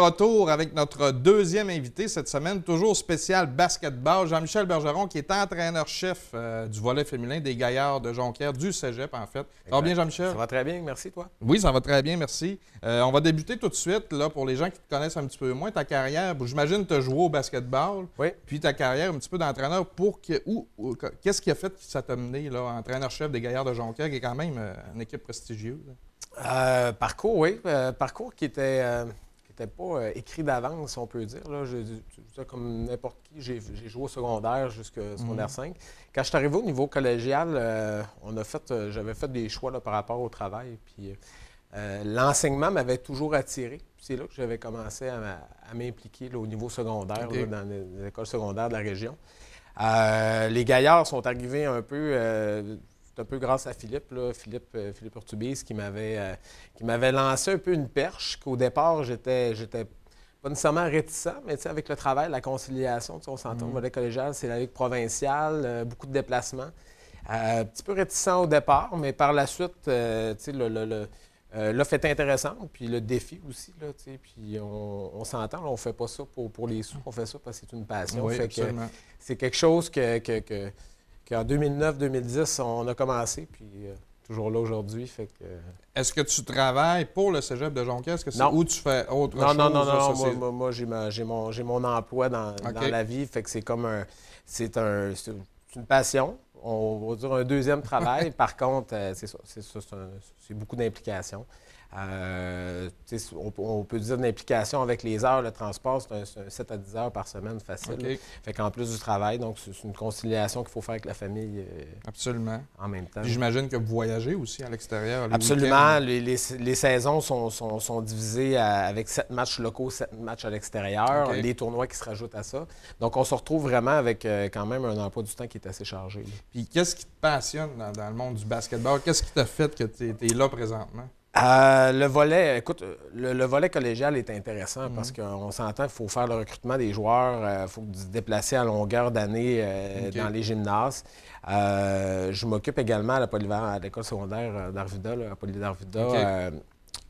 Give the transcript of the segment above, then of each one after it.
retour avec notre deuxième invité cette semaine, toujours spécial basketball, Jean-Michel Bergeron, qui est entraîneur-chef euh, du volet féminin des Gaillards de Jonquière, du Cégep en fait. Ça va bien, Jean-Michel? Ça va très bien, merci toi. Oui, ça va très bien, merci. Euh, on va débuter tout de suite, là, pour les gens qui te connaissent un petit peu moins, ta carrière, j'imagine tu as joué au basketball, oui. puis ta carrière un petit peu d'entraîneur, pour que, ou, qu'est-ce qui a fait que ça t'a mené, là, entraîneur-chef des Gaillards de Jonquière, qui est quand même euh, une équipe prestigieuse? parcours, oui. parcours qui était pas euh, écrit d'avance, on peut dire. comme n'importe qui, j'ai joué au secondaire jusqu'au secondaire 5. Mhm. Quand je suis arrivé au niveau collégial, euh, on a fait, euh, j'avais fait des choix là, par rapport au travail. Puis l'enseignement m'avait toujours attiré. C'est là que j'avais commencé à, m'impliquer au niveau secondaire, dans les, écoles secondaires de la région. les gaillards sont arrivés un peu c'est un peu grâce à Philippe, là, Philippe, euh, Philippe Urtubise, euh, qui m'avait, lancé un peu une perche qu'au départ, j'étais, j'étais pas nécessairement réticent, mais avec le travail, la conciliation, on s'entend, mm. le volet collégial, c'est la Ligue provinciale, euh, beaucoup de déplacements. un petit peu réticent au départ, mais par la suite, l'offre le, le, le, intéressante, puis le défi aussi, là, puis on, s'entend, on ne fait pas ça pour, pour les sous, on fait ça parce que c'est une passion. Oui, c'est quelque chose que, que, que en 2009-2010, on a commencé, puis euh, toujours là aujourd'hui. Euh, Est-ce que tu travailles pour le cégep de Jonquière? Est-ce que c'est où tu fais autre chose? Non, non, non. non. moi, j'ai, mon, emploi dans, la vie. Fait que c'est comme un... C'est, un, une passion. On va dire un deuxième travail. Par contre, euh, c'est ça. C'est, beaucoup d'implications. Euh, on, peut dire une implication avec les heures, le transport, c'est un, 7 à 10 heures par semaine facile. Fait qu'en plus du travail, donc c'est une conciliation qu'il faut faire avec la famille euh, Absolument. en même temps. j'imagine que vous voyagez aussi à l'extérieur. Absolument. Les, saisons sont, divisées avec sept matchs locaux, sept matchs à l'extérieur, les tournois qui se rajoutent à ça. Donc on se retrouve vraiment avec euh, quand même un emploi du temps qui est assez chargé. Puis qu'est-ce qui te passionne dans, le monde du basketball? Qu'est-ce qui t'a fait que tu es là présentement? Euh, le volet, écoute, le, volet collégial est intéressant mhm. parce qu'on s'entend qu'il faut faire le recrutement des joueurs, euh, il faut se déplacer à longueur d'année euh, dans les gymnases. je m'occupe également à l'école secondaire d'Arvida, à Poly d'Arvida.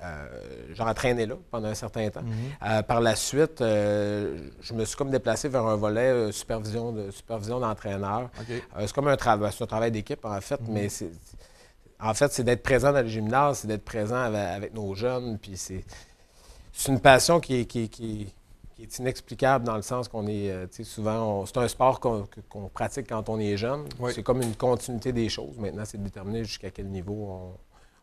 là pendant un certain temps. Mhm. par la suite, je me suis comme déplacé vers un volet supervision de supervision d'entraîneur. c'est comme un travail, un travail d'équipe en fait, mhm. mais c'est en fait, c'est d'être présent dans le gymnase, c'est d'être présent avec, nos jeunes. Puis c'est, une passion qui est, qui, inexplicable dans le sens qu'on est, euh, souvent, c'est un sport qu'on, pratique quand on est jeune. C'est comme une continuité des choses. Maintenant, c'est de déterminer jusqu'à quel niveau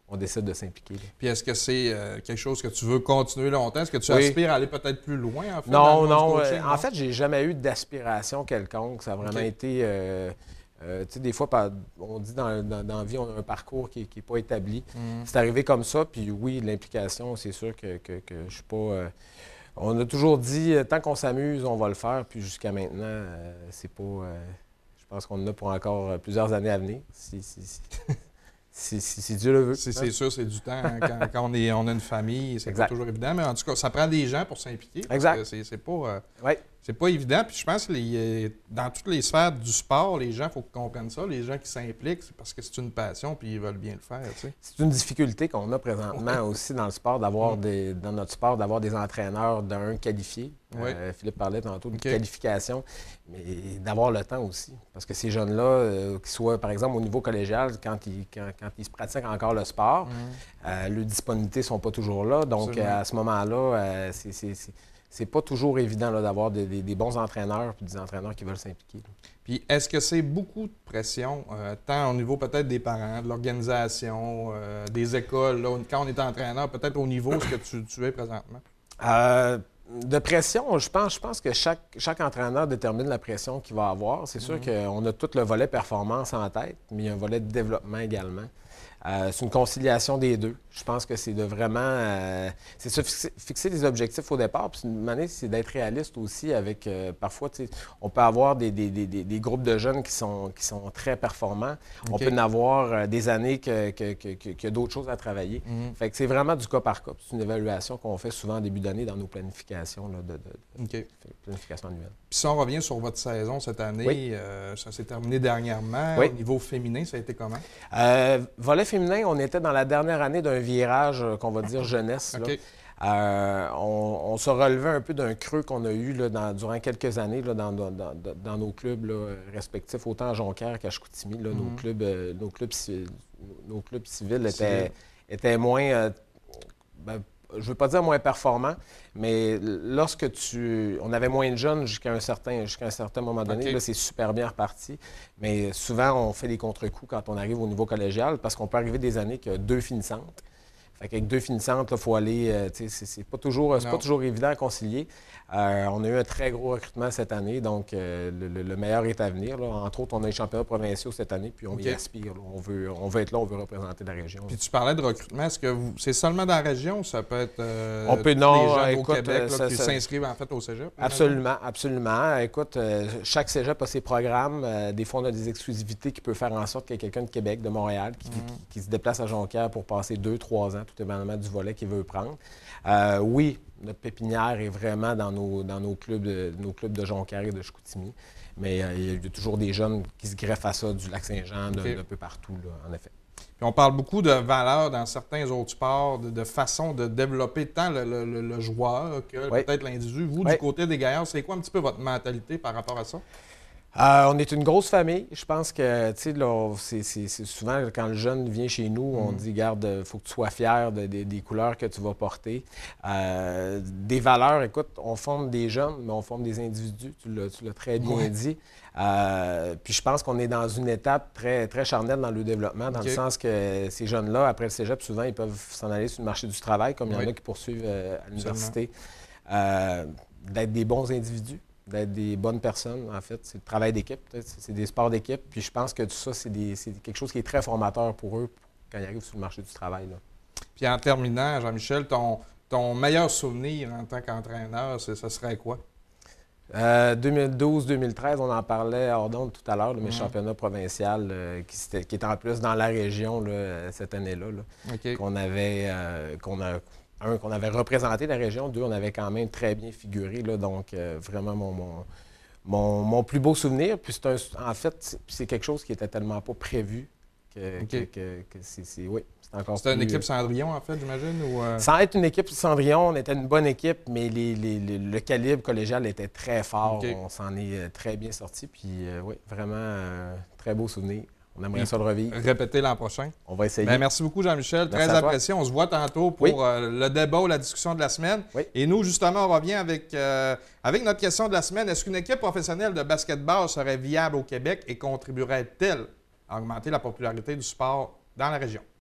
on, décide de s'impliquer. Puis est-ce que c'est euh, quelque chose que tu veux continuer longtemps? Est-ce que tu aspires à aller peut-être plus loin? non, non, euh, En fait, j'ai jamais eu d'aspiration quelconque. Ça a vraiment été euh, des fois, on dit dans, la vie, on a un parcours qui n'est pas établi. Mm. C'est arrivé comme ça, puis oui, l'implication, c'est sûr que, que, ne je suis pas. Euh, on a toujours dit, euh, tant qu'on s'amuse, on va le faire, puis jusqu'à maintenant, c'est pas. je pense qu'on en a pour encore plusieurs années à venir. si. Si, Dieu le veut. Hein. c'est sûr, c'est du temps. Hein. Quand, on, est, a une famille, c'est pas toujours évident. Mais en tout cas, ça prend des gens pour s'impliquer. Exact. C'est pas, euh, pas évident. Puis je pense que euh, dans toutes les sphères du sport, les gens, il faut qu'on comprennent ça. Les gens qui s'impliquent, c'est parce que c'est une passion puis ils veulent bien le faire. C'est une difficulté qu'on a présentement aussi dans le sport, d'avoir dans notre sport, d'avoir des entraîneurs d'un qualifié euh, Philippe parlait tantôt de qualification, mais d'avoir le temps aussi. Parce que ces jeunes-là, qui euh, qu'ils soient, par exemple, au niveau collégial, quand ils, se pratiquent encore le sport, mm. euh, leurs disponibilités ne sont pas toujours là. Donc, euh, à ce moment-là, c'est c'est pas toujours évident d'avoir des, bons entraîneurs et des entraîneurs qui veulent s'impliquer. Puis est-ce que c'est beaucoup de pression, tant au niveau peut-être des parents, de l'organisation, des écoles, quand on est entraîneur, peut-être au niveau ce que tu, tu es présentement? de pression, je pense, je pense que chaque, chaque entraîneur détermine la pression qu'il va avoir. C'est sûr mhm. qu'on a tout le volet performance en tête, mais il y a un volet de développement également. Euh, c'est une conciliation des deux. Je pense que c'est de vraiment. Euh, c'est se fixer, des objectifs au départ. Puis une manière, c'est d'être réaliste aussi avec. Euh, parfois, on peut avoir des, des, groupes de jeunes qui sont, qui sont très performants. On peut en avoir des années qu'il que, que, d'autres choses à travailler. Mhm. Fait que c'est vraiment du cas par cas. C'est une évaluation qu'on fait souvent en début d'année dans nos planifications, là, de, si on revient sur votre saison cette année, ça s'est terminé dernièrement. Au niveau féminin, ça a été comment? volet féminin, on était dans la dernière année d'un virage euh, qu'on va dire jeunesse. Euh, on, se relevait un peu d'un creux qu'on a eu durant quelques années dans, nos clubs respectifs, autant à Jonquière qu'à Chicoutimi. Mhm. Euh, nos, clubs, nos, civils étaient, moins ben, je veux pas dire moins performant, mais lorsque tu. On avait moins de jeunes jusqu'à un certain, jusqu'à un certain moment donné. c'est super bien reparti. Mais souvent, on fait des contre-coups quand on arrive au niveau collégial parce qu'on peut arriver des années qui a deux finissantes. Fait Avec deux finissantes, il faut aller. Euh, c'est pas, toujours, pas toujours évident à concilier. Euh, on a eu un très gros recrutement cette année, donc euh, le, meilleur est à venir. Entre autres, on a les championnats provinciaux cette année, puis on y aspire. On, veut, on veut être là, on veut représenter la région. Puis tu parlais de recrutement. Est-ce que c'est seulement dans la région ou ça peut être on les gens au Québec qui s'inscrivent en fait au cégep? Absolument, absolument. Écoute, chaque cégep a ses programmes. des fois, on a des exclusivités qui peuvent faire en sorte qu'il y ait quelqu'un de Québec, de Montréal, qui, mhm. qui se déplace à Jonquière pour passer deux, trois ans tout événement du volet qu'il veut prendre. Euh, oui, notre pépinière est vraiment dans nos, dans nos, clubs, de, nos clubs de Jonquière et de Chicoutimi, mais euh, il y a toujours des jeunes qui se greffent à ça du Lac-Saint-Jean, d'un peu partout, en effet. Puis on parle beaucoup de valeur dans certains autres sports, de, façon de développer tant le, le, joueur que peut-être l'individu. Vous, du côté des Gaillards, c'est quoi un petit peu votre mentalité par rapport à ça? Euh, on est une grosse famille. Je pense que, tu sais, c'est souvent quand le jeune vient chez nous, on mm. dit, garde, faut que tu sois fier des couleurs que tu vas porter. Euh, des valeurs, écoute, on forme des jeunes, mais on forme des individus. Tu l'as très bien dit. Euh, puis je pense qu'on est dans une étape très, charnelle dans le développement, dans le sens que ces jeunes-là, après le cégep, souvent, ils peuvent s'en aller sur le marché du travail, comme il y en a qui poursuivent à l'université. D'être des bons individus d'être des bonnes personnes, en fait. C'est le travail d'équipe, c'est des sports d'équipe. Puis je pense que tout ça, c'est quelque chose qui est très formateur pour eux quand ils arrivent sur le marché du travail. Puis en terminant, Jean-Michel, ton, ton meilleur souvenir en tant qu'entraîneur, ce serait quoi? 2012-2013, euh, on en parlait à Ordon tout à l'heure, le mm-hmm. championnat provincial championnats euh, qui, était, en plus dans la région là, cette année-là, qu'on avait, euh, qu'on a, un, qu'on avait représenté la région, deux, on avait quand même très bien figuré. Là, donc, euh, vraiment, mon, mon, plus beau souvenir. Puis, un, en fait, c'est quelque chose qui n'était tellement pas prévu que, c'est. Oui, C'était encore une équipe euh, Cendrillon, en fait, j'imagine? Sans euh? être une équipe Cendrillon, on était une bonne équipe, mais les, les, le calibre collégial était très fort. On s'en est très bien sorti. Puis, oui, vraiment, très beau souvenir. On aimerait ça le revivre. Répéter l'an prochain. On va essayer. Ben, merci beaucoup, Jean-Michel. Très apprécié. On se voit tantôt pour euh, le débat ou la discussion de la semaine. Et nous, justement, on revient avec, euh, avec notre question de la semaine. Est-ce qu'une équipe professionnelle de basketball serait viable au Québec et contribuerait-elle à augmenter la popularité du sport dans la région?